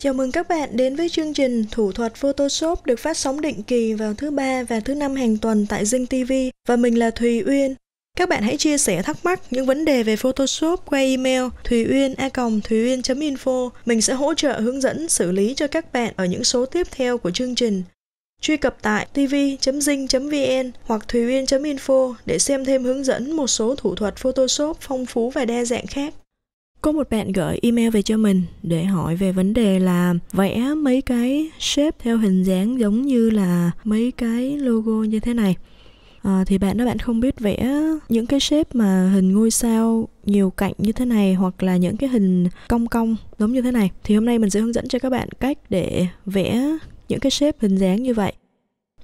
Chào mừng các bạn đến với chương trình Thủ thuật Photoshop được phát sóng định kỳ vào thứ ba và thứ năm hàng tuần tại Zing TV và mình là Thùy Uyên. Các bạn hãy chia sẻ thắc mắc những vấn đề về Photoshop qua email Thùy Thùy Uyên, a-còng, Uyên. info Mình sẽ hỗ trợ hướng dẫn xử lý cho các bạn ở những số tiếp theo của chương trình. Truy cập tại tv.zing.vn hoặc Thùy Uyên. info để xem thêm hướng dẫn một số thủ thuật Photoshop phong phú và đa dạng khác. Có một bạn gửi email về cho mình để hỏi về vấn đề là vẽ mấy cái shape theo hình dáng giống như là mấy cái logo như thế này. À, thì bạn đó bạn không biết vẽ những cái shape mà hình ngôi sao nhiều cạnh như thế này hoặc là những cái hình cong cong giống như thế này thì hôm nay mình sẽ hướng dẫn cho các bạn cách để vẽ những cái shape hình dáng như vậy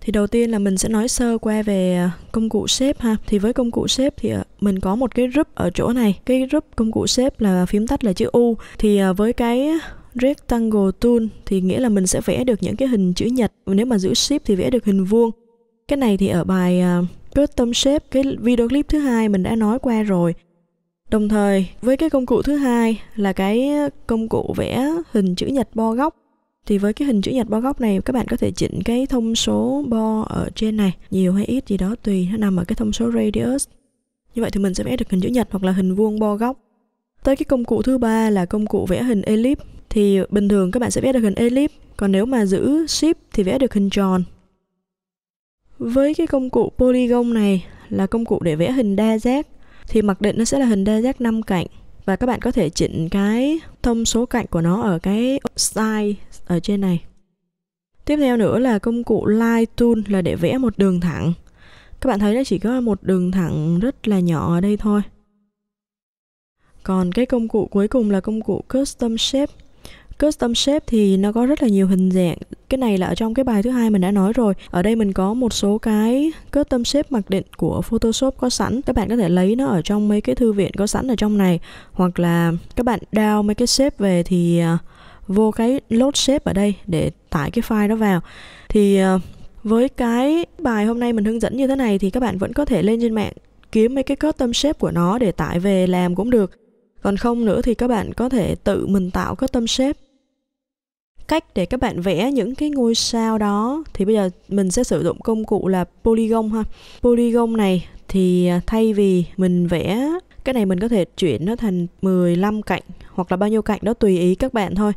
thì đầu tiên là mình sẽ nói sơ qua về à, công cụ shape ha thì với công cụ shape thì à, mình có một cái group ở chỗ này cái group công cụ shape là phím tắt là chữ u thì à, với cái rectangle tool thì nghĩa là mình sẽ vẽ được những cái hình chữ nhật nếu mà giữ shift thì vẽ được hình vuông cái này thì ở bài custom shape cái video clip thứ hai mình đã nói qua rồi đồng thời với cái công cụ thứ hai là cái công cụ vẽ hình chữ nhật bo góc thì với cái hình chữ nhật bo góc này các bạn có thể chỉnh cái thông số bo ở trên này nhiều hay ít gì đó tùy nó nằm ở cái thông số radius như vậy thì mình sẽ vẽ được hình chữ nhật hoặc là hình vuông bo góc tới cái công cụ thứ ba là công cụ vẽ hình ellipse thì bình thường các bạn sẽ vẽ được hình ellipse còn nếu mà giữ shift thì vẽ được hình tròn với cái công cụ polygon này là công cụ để vẽ hình đa giác thì mặc định nó sẽ là hình đa giác năm cạnh và các bạn có thể chỉnh cái thông số cạnh của nó ở cái size ở trên này tiếp theo nữa là công cụ line tool là để vẽ một đường thẳng các bạn thấy nó chỉ có một đường thẳng rất là nhỏ ở đây thôi còn cái công cụ cuối cùng là công cụ custom shape Custom shape thì nó có rất là nhiều hình dạng. Cái này là ở trong cái bài thứ hai mình đã nói rồi. Ở đây mình có một số cái custom shape mặc định của Photoshop có sẵn. Các bạn có thể lấy nó ở trong mấy cái thư viện có sẵn ở trong này hoặc là các bạn download mấy cái shape về thì à, vô cái load shape ở đây để tải cái file đó vào thì ờ, với cái bài hôm nay mình hướng dẫn như thế này thì các bạn vẫn có thể lên trên mạng kiếm mấy cái custom shape của nó để tải về làm cũng được còn không nữa thì các bạn có thể tự mình tạo custom shape cách để các bạn vẽ những cái ngôi sao đó thì bây giờ mình sẽ sử dụng công cụ là polygon ha polygon này thì ờ, thay vì mình vẽ cái này mình có thể chuyển nó thành 15 cạnh hoặc là bao nhiêu cạnh đó tùy ý các bạn thôi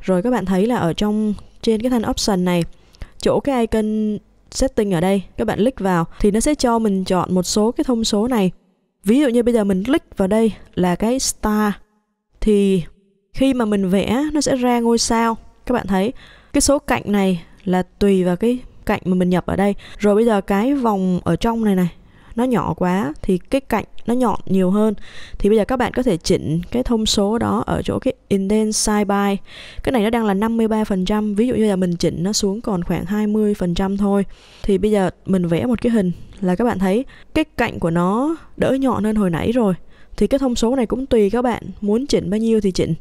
rồi các bạn thấy là ở trong trên cái thanh option này chỗ cái icon setting ở đây các bạn click vào thì nó sẽ cho mình chọn một số cái thông số này ví dụ như bây giờ mình click vào đây là cái star thì khi mà mình vẽ nó sẽ ra ngôi sao các bạn thấy cái số cạnh này là tùy vào cái cạnh mà mình nhập ở đây rồi bây giờ cái vòng ở trong này này nó nhỏ quá thì cái cạnh nó nhọn nhiều hơn thì bây giờ các bạn có thể chỉnh cái thông số đó ở chỗ cái indent side by cái này nó đang là 53% ví dụ như là mình chỉnh nó xuống còn khoảng 20% thôi thì bây giờ mình vẽ một cái hình là các bạn thấy cái cạnh của nó đỡ nhọn hơn hồi nãy rồi thì cái thông số này cũng tùy các bạn muốn chỉnh bao nhiêu thì chỉnh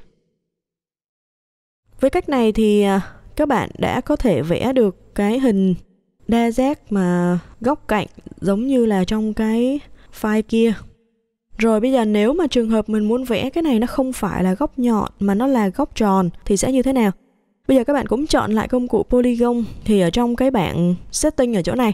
với cách này thì à, các bạn đã có thể vẽ được cái hình đa giác mà góc cạnh giống như là trong cái file kia rồi bây giờ nếu mà trường hợp mình muốn vẽ cái này nó không phải là góc nhọn mà nó là góc tròn thì sẽ như thế nào? Bây giờ các bạn cũng chọn lại công cụ Polygon thì ở trong cái bảng setting ở chỗ này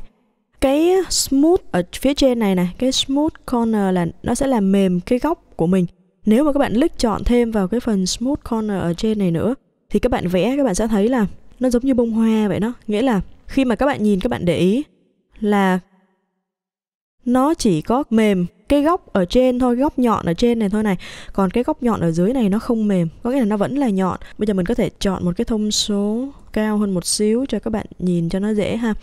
cái smooth ở phía trên này này cái smooth corner là nó sẽ làm mềm cái góc của mình nếu mà các bạn click chọn thêm vào cái phần smooth corner ở trên này nữa thì các bạn vẽ các bạn sẽ thấy là nó giống như bông hoa vậy đó nghĩa là khi mà các bạn nhìn các bạn để ý là nó chỉ có mềm cái góc ở trên thôi góc nhọn ở trên này thôi này còn cái góc nhọn ở dưới này nó không mềm có nghĩa là nó vẫn là nhọn bây giờ mình có thể chọn một cái thông số cao hơn một xíu cho các bạn nhìn cho nó dễ ha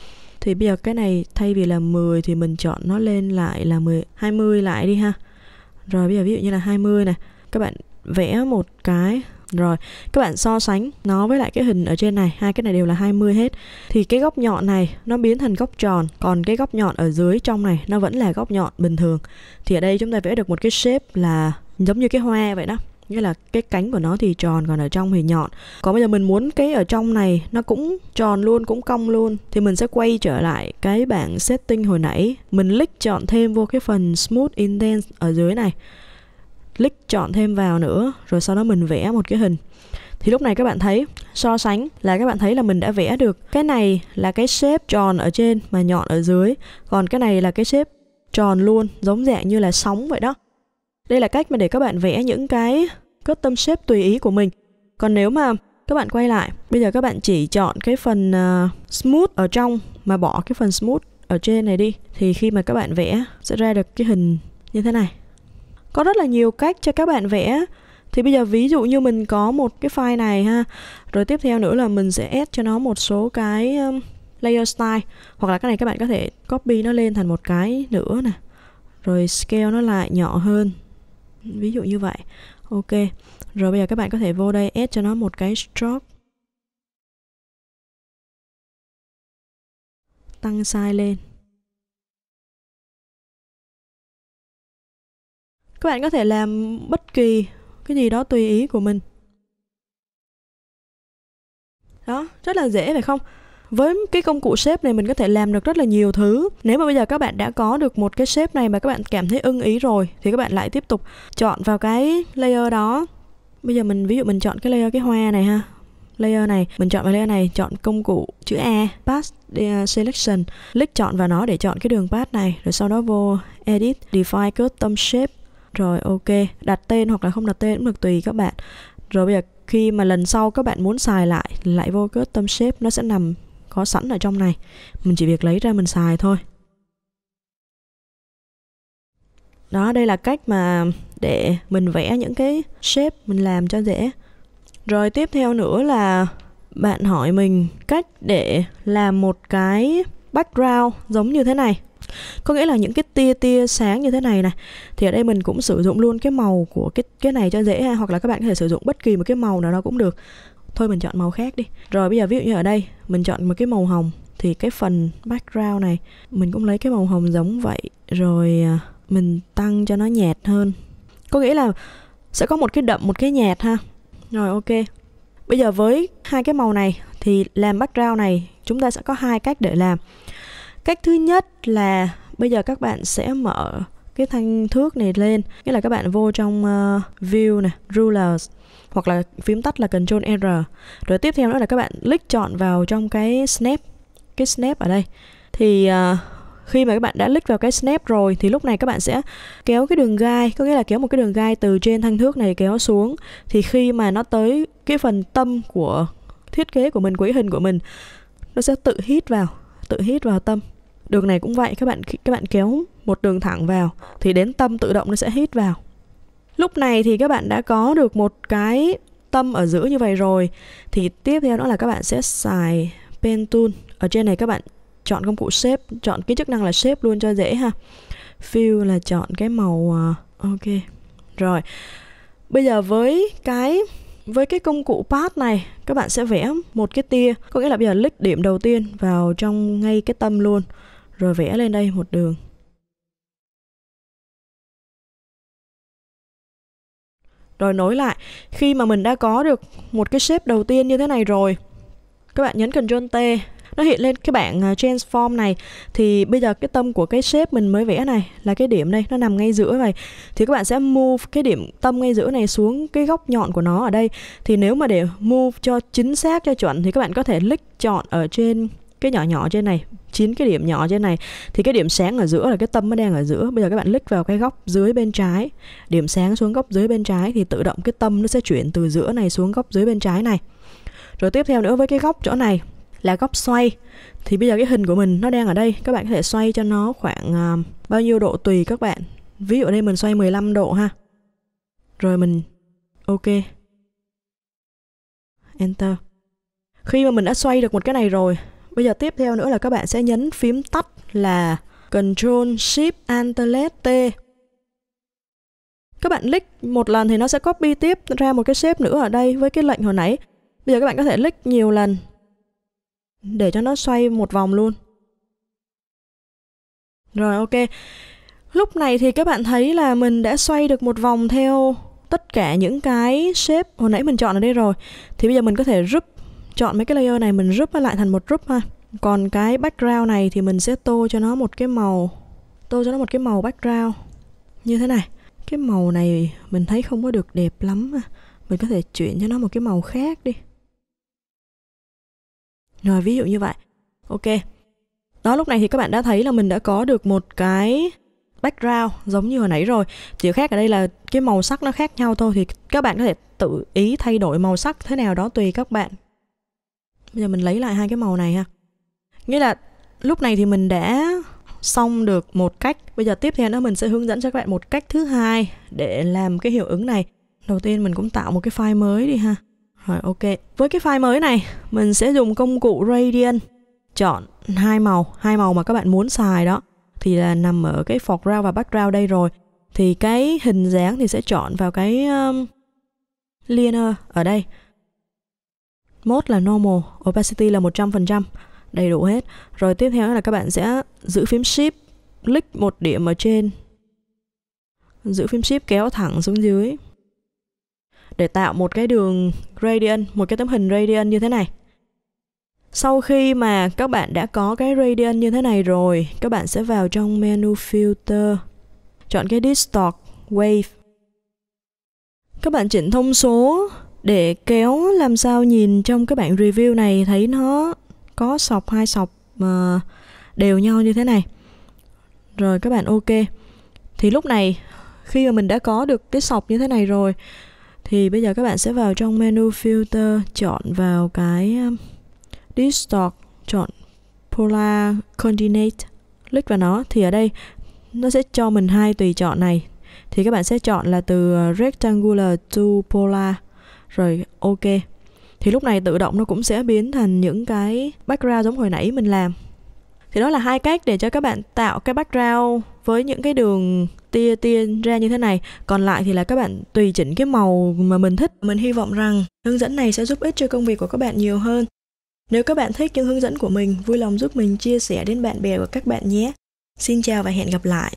thì bây giờ cái này thay vì là 10 thì mình chọn nó lên lại là 10 20 lại đi ha rồi bây giờ ví dụ như là 20 này các bạn vẽ một cái rồi, các bạn so sánh nó với lại cái hình ở trên này, hai cái này đều là 20 hết. Thì cái góc nhọn này nó biến thành góc tròn, còn cái góc nhọn ở dưới trong này nó vẫn là góc nhọn bình thường. Thì ở đây chúng ta vẽ được một cái shape là giống như cái hoa vậy đó nghĩa là cái cánh của nó thì tròn còn ở trong thì nhọn còn bây giờ mình muốn cái ở trong này nó cũng tròn luôn cũng cong luôn thì mình sẽ quay trở lại cái bảng setting hồi nãy mình click chọn thêm vô cái phần smooth intense ở dưới này click chọn thêm vào nữa rồi sau đó mình vẽ một cái hình thì lúc này các bạn thấy so sánh là các bạn thấy là mình đã vẽ được cái này là cái shape tròn ở trên mà nhọn ở dưới còn cái này là cái shape tròn luôn giống dạng như là sóng vậy đó đây là cách mà để các bạn vẽ những cái custom shape tùy ý của mình còn nếu mà các bạn quay lại bây giờ các bạn chỉ chọn cái phần uh, smooth ở trong mà bỏ cái phần smooth ở trên này đi thì khi mà các bạn vẽ sẽ ra được cái hình như thế này có rất là nhiều cách cho các bạn vẽ thì bây giờ ví dụ như mình có một cái file này ha rồi tiếp theo nữa là mình sẽ add cho nó một số cái um, layer style hoặc là cái này các bạn có thể copy nó lên thành một cái nữa nè rồi scale nó lại nhỏ hơn ví dụ như vậy ok rồi bây giờ các bạn có thể vô đây add cho nó một cái stroke tăng size lên các bạn có thể làm bất kỳ cái gì đó tùy ý của mình đó rất là dễ phải không với cái công cụ shape này mình có thể làm được rất là nhiều thứ nếu mà bây giờ các bạn đã có được một cái shape này mà các bạn cảm thấy ưng ý rồi thì các bạn lại tiếp tục chọn vào cái layer đó bây giờ mình ví dụ mình chọn cái layer cái hoa này ha layer này mình chọn vào layer này chọn công cụ chữ A path eh, selection click chọn vào nó để chọn cái đường path này rồi sau đó vô edit define custom shape rồi ok đặt tên hoặc là không đặt tên cũng được tùy các bạn rồi bây giờ khi mà lần sau các bạn muốn xài lại lại vô cái tâm shape nó sẽ nằm có sẵn ở trong này mình chỉ việc lấy ra mình xài thôi đó đây là cách mà để mình vẽ những cái shape mình làm cho dễ rồi tiếp theo nữa là bạn hỏi mình cách để làm một cái background giống như thế này có nghĩa là những cái tia tia sáng như thế này này thì ở đây mình cũng sử dụng luôn cái màu của cái cái này cho dễ ha hoặc là các bạn có thể sử dụng bất kỳ một cái màu nào đó cũng được thôi mình chọn màu khác đi rồi bây giờ ví dụ như ở đây mình chọn một cái màu hồng thì cái phần background này mình cũng lấy cái màu hồng giống vậy rồi à, mình tăng cho nó nhạt hơn có nghĩa là sẽ có một cái đậm một cái nhạt ha rồi ok bây giờ với hai cái màu này thì làm background này chúng ta sẽ có hai cách để làm cách thứ nhất là bây giờ các bạn sẽ mở cái thanh thước này lên nghĩa là các bạn vô trong uh, view này rulers hoặc là phím tắt là Ctrl R rồi tiếp theo nữa là các bạn click chọn vào trong cái snap cái snap ở đây thì uh, khi mà các bạn đã click vào cái snap rồi thì lúc này các bạn sẽ kéo cái đường gai có nghĩa là kéo một cái đường gai từ trên thanh thước này kéo xuống thì khi mà nó tới cái phần tâm của thiết kế của mình quỹ hình của mình nó sẽ tự hít vào tự hít vào tâm đường này cũng vậy các bạn các bạn kéo một đường thẳng vào thì đến tâm tự động nó sẽ hít vào lúc này thì các bạn đã có được một cái tâm ở giữa như vậy rồi thì tiếp theo đó là các bạn sẽ xài pen tool ở trên này các bạn chọn công cụ shape chọn cái chức năng là shape luôn cho dễ ha fill là chọn cái màu à, ok rồi bây giờ với cái với cái công cụ path này các bạn sẽ vẽ một cái tia có nghĩa là bây giờ lích điểm đầu tiên vào trong ngay cái tâm luôn rồi vẽ lên đây một đường. Rồi nối lại, khi mà mình đã có được một cái shape đầu tiên như thế này rồi, các bạn nhấn Ctrl T, nó hiện lên cái bảng transform à, này thì bây giờ cái tâm của cái shape mình mới vẽ này là cái điểm đây nó nằm ngay giữa này thì các bạn sẽ move cái điểm tâm ngay giữa này xuống cái góc nhọn của nó ở đây thì nếu mà để move cho chính xác cho chuẩn thì các bạn có thể click chọn ở trên cái nhỏ nhỏ trên này chín cái điểm nhỏ trên này thì cái điểm sáng ở giữa là cái tâm nó đang ở giữa bây giờ các bạn click vào cái góc dưới bên trái điểm sáng xuống góc dưới bên trái thì tự động cái tâm nó sẽ chuyển từ giữa này xuống góc dưới bên trái này rồi tiếp theo nữa với cái góc chỗ này là góc xoay thì bây giờ cái hình của mình nó đang ở đây các bạn có thể xoay cho nó khoảng uh, bao nhiêu độ tùy các bạn ví dụ ở đây mình xoay 15 độ ha rồi mình ok enter khi mà mình đã xoay được một cái này rồi Bây giờ tiếp theo nữa là các bạn sẽ nhấn phím tắt là control Shift Alt T. Các bạn click một lần thì nó sẽ copy tiếp ra một cái shape nữa ở đây với cái lệnh hồi nãy. Bây giờ các bạn có thể click nhiều lần để cho nó xoay một vòng luôn. Rồi ok. Lúc này thì các bạn thấy là mình đã xoay được một vòng theo tất cả những cái shape hồi nãy mình chọn ở đây rồi. Thì bây giờ mình có thể rút chọn mấy cái layer này mình group nó lại thành một group ha còn cái background này thì mình sẽ tô cho nó một cái màu tô cho nó một cái màu background như thế này cái màu này mình thấy không có được đẹp lắm mình có thể chuyển cho nó một cái màu khác đi rồi ví dụ như vậy ok đó lúc này thì các bạn đã thấy là mình đã có được một cái background giống như hồi nãy rồi chỉ khác ở đây là cái màu sắc nó khác nhau thôi thì các bạn có thể tự ý thay đổi màu sắc thế nào đó tùy các bạn bây giờ mình lấy lại hai cái màu này ha nghĩa là lúc này thì mình đã xong được một cách bây giờ tiếp theo nữa mình sẽ hướng dẫn cho các bạn một cách thứ hai để làm cái hiệu ứng này đầu tiên mình cũng tạo một cái file mới đi ha rồi ok với cái file mới này mình sẽ dùng công cụ gradient chọn hai màu hai màu mà các bạn muốn xài đó thì là nằm ở cái foreground và background đây rồi thì cái hình dáng thì sẽ chọn vào cái um, linear ở đây mốt là normal opacity là 100% đầy đủ hết rồi tiếp theo là các bạn sẽ giữ phím shift click một điểm ở trên giữ phím shift kéo thẳng xuống dưới để tạo một cái đường gradient một cái tấm hình gradient như thế này sau khi mà các bạn đã có cái gradient như thế này rồi các bạn sẽ vào trong menu filter chọn cái distort wave các bạn chỉnh thông số để kéo làm sao nhìn trong cái bạn review này thấy nó có sọc hai sọc mà đều nhau như thế này rồi các bạn ok thì lúc này khi mà mình đã có được cái sọc như thế này rồi thì bây giờ các bạn sẽ vào trong menu filter chọn vào cái distort um, chọn polar coordinate click vào nó thì ở đây nó sẽ cho mình hai tùy chọn này thì các bạn sẽ chọn là từ uh, rectangular to polar rồi ok thì lúc này tự động nó cũng sẽ biến thành những cái background giống hồi nãy mình làm thì đó là hai cách để cho các bạn tạo cái background với những cái đường tia tia ra như thế này còn lại thì là các bạn tùy chỉnh cái màu mà mình thích mình hy vọng rằng hướng dẫn này sẽ giúp ích cho công việc của các bạn nhiều hơn nếu các bạn thích những hướng dẫn của mình vui lòng giúp mình chia sẻ đến bạn bè của các bạn nhé xin chào và hẹn gặp lại